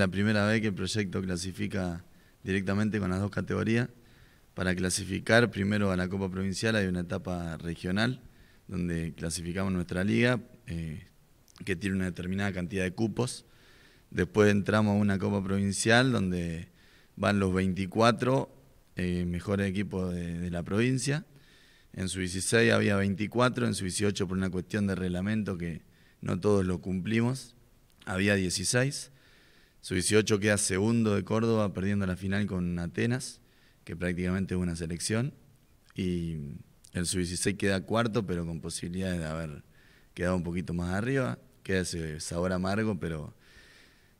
la primera vez que el proyecto clasifica directamente con las dos categorías. Para clasificar primero a la Copa Provincial hay una etapa regional donde clasificamos nuestra liga eh, que tiene una determinada cantidad de cupos. Después entramos a una Copa Provincial donde van los 24 eh, mejores equipos de, de, la provincia. En su 16 había 24, en su 18 por una cuestión de reglamento que no todos lo cumplimos, había 16. Su 18 queda segundo de Córdoba, perdiendo la final con Atenas, que prácticamente es una selección. Y el Su 16 queda cuarto, pero con posibilidades de haber quedado un poquito más arriba. Queda ese sabor amargo, pero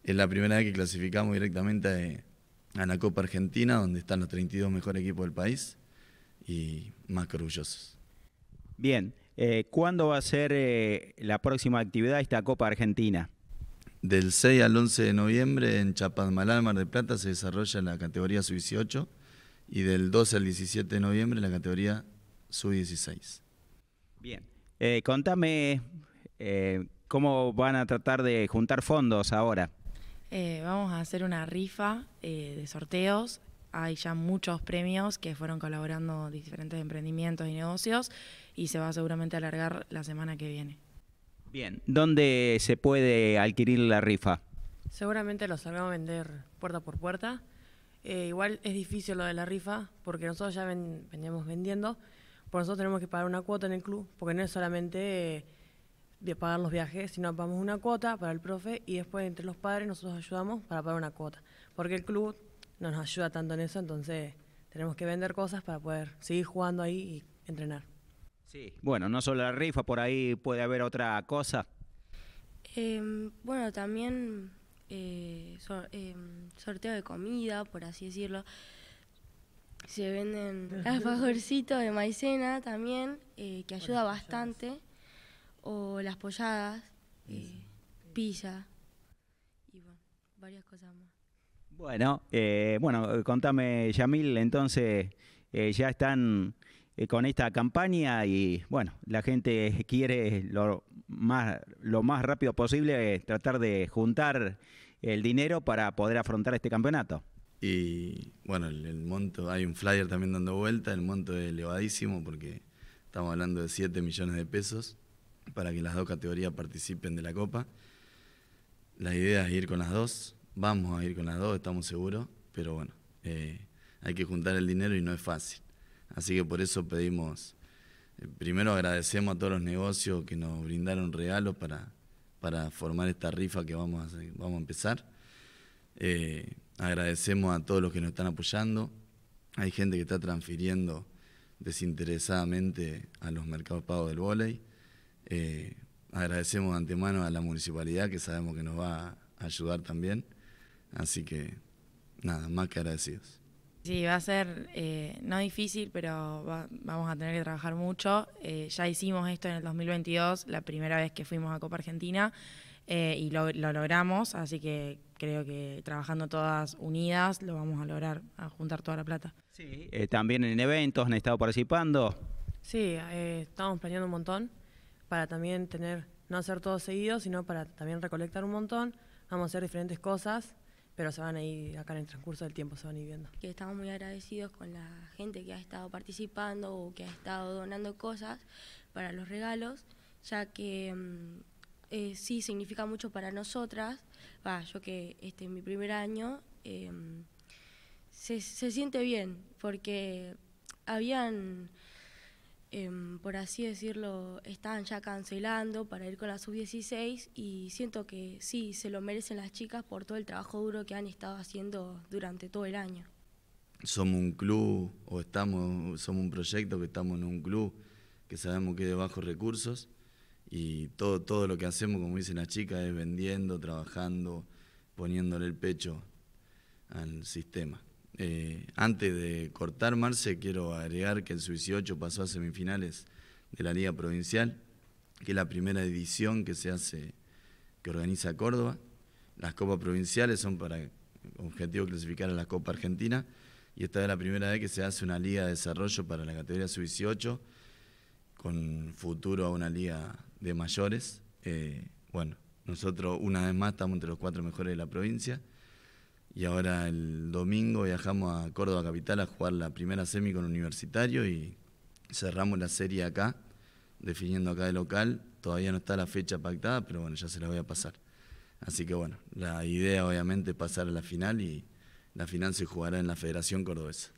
es la primera vez que clasificamos directamente a la Copa Argentina, donde están los 32 mejores equipos del país y más que orgullosos. Bien, eh, ¿cuándo va a ser eh, la próxima actividad esta Copa Argentina? Del 6 al 11 de noviembre en Chapasmalal, Mar de Plata, se desarrolla la categoría sub-18 y del 12 al 17 de noviembre la categoría sub-16. Bien, eh, contame eh, cómo van a tratar de juntar fondos ahora. Eh, vamos a hacer una rifa eh, de sorteos. Hay ya muchos premios que fueron colaborando diferentes emprendimientos y negocios y se va seguramente a alargar la semana que viene. Bien, ¿dónde se puede adquirir la rifa? Seguramente lo sabemos a vender puerta por puerta. Eh, igual es difícil lo de la rifa, porque nosotros ya vendemos vendiendo, por nosotros tenemos que pagar una cuota en el club, porque no es solamente eh, de pagar los viajes, sino pagamos una cuota para el profe y después entre los padres nosotros ayudamos para pagar una cuota, porque el club no nos ayuda tanto en eso, entonces tenemos que vender cosas para poder seguir jugando ahí y entrenar. Sí, bueno, no solo la rifa, por ahí puede haber otra cosa. Em, bueno, también eh, em, sorteo de comida, por así decirlo. Se venden alfajorcitos de maicena también, eh, que ayuda bastante. O las polladas, eh, pizza y bueno, varias cosas más. Bueno, eh, bueno, contame, Yamil, entonces ya están eh, con esta campaña y bueno, la gente quiere lo más, lo más rápido posible eh, tratar de juntar el dinero para poder afrontar este campeonato. Y bueno, el, monto, hay un flyer también dando vuelta, el monto es elevadísimo porque estamos hablando de 7 millones de pesos para que las dos categorías participen de la Copa. La idea es ir con las dos, vamos a ir con las dos, estamos seguros, pero bueno, eh, hay que juntar el dinero y no es fácil. Así que por eso pedimos, eh, primero agradecemos a todos los negocios que nos brindaron regalos para, para formar esta rifa que vamos a, vamos a empezar. Eh, agradecemos a todos los que nos están apoyando. Hay gente que está transfiriendo desinteresadamente a los mercados pagos del volei. Eh, agradecemos de antemano a la municipalidad que sabemos que nos va a ayudar también. Así que nada, más que agradecidos. Sí, va a ser eh, no difícil, pero vamos a tener que trabajar mucho. Eh, ya hicimos esto en el 2022, la primera vez que fuimos a Copa Argentina, eh, y lo, lo, logramos, así que creo que trabajando todas unidas lo vamos a lograr, a juntar toda la plata. Sí, también en eventos han estado participando. Sí, estamos planeando un montón para también tener, no hacer todo seguido, sino para también recolectar un montón. Vamos a hacer diferentes cosas pero se van a ir acá en el transcurso del tiempo, se van a ir viendo. Que estamos muy agradecidos con la gente que ha estado participando o que ha estado donando cosas para los regalos, ya que mm, eh, sí significa mucho para nosotras. Va, yo que este, en mi primer año em, se, se siente bien, porque habían Em, por así decirlo, están ya cancelando para ir con la sub-16 y siento que sí, se lo merecen las chicas por todo el trabajo duro que han estado haciendo durante todo el año. Somos un club o estamos, somos un proyecto que estamos en un club que sabemos que es de bajos recursos y todo, todo lo que hacemos, como dicen las chicas, es vendiendo, trabajando, poniéndole el pecho al sistema. Eh, antes de cortar, Marce, quiero agregar que el Sub-18 pasó a semifinales de la Liga Provincial, que es la primera edición que se hace, que organiza Córdoba. Las copas provinciales son para objetivo clasificar a la Copa Argentina y esta es la primera vez que se hace una liga de desarrollo para la categoría sub-18 con futuro a una liga de mayores. Eh, bueno, nosotros una vez más estamos entre los cuatro mejores de la provincia y ahora el domingo viajamos a Córdoba Capital a jugar la primera semi con Universitario y cerramos la serie acá, definiendo acá de local. Todavía no está la fecha pactada, pero bueno, ya se la voy a pasar. Así que bueno, la idea obviamente es pasar a la final y la final se jugará en la Federación Cordobesa.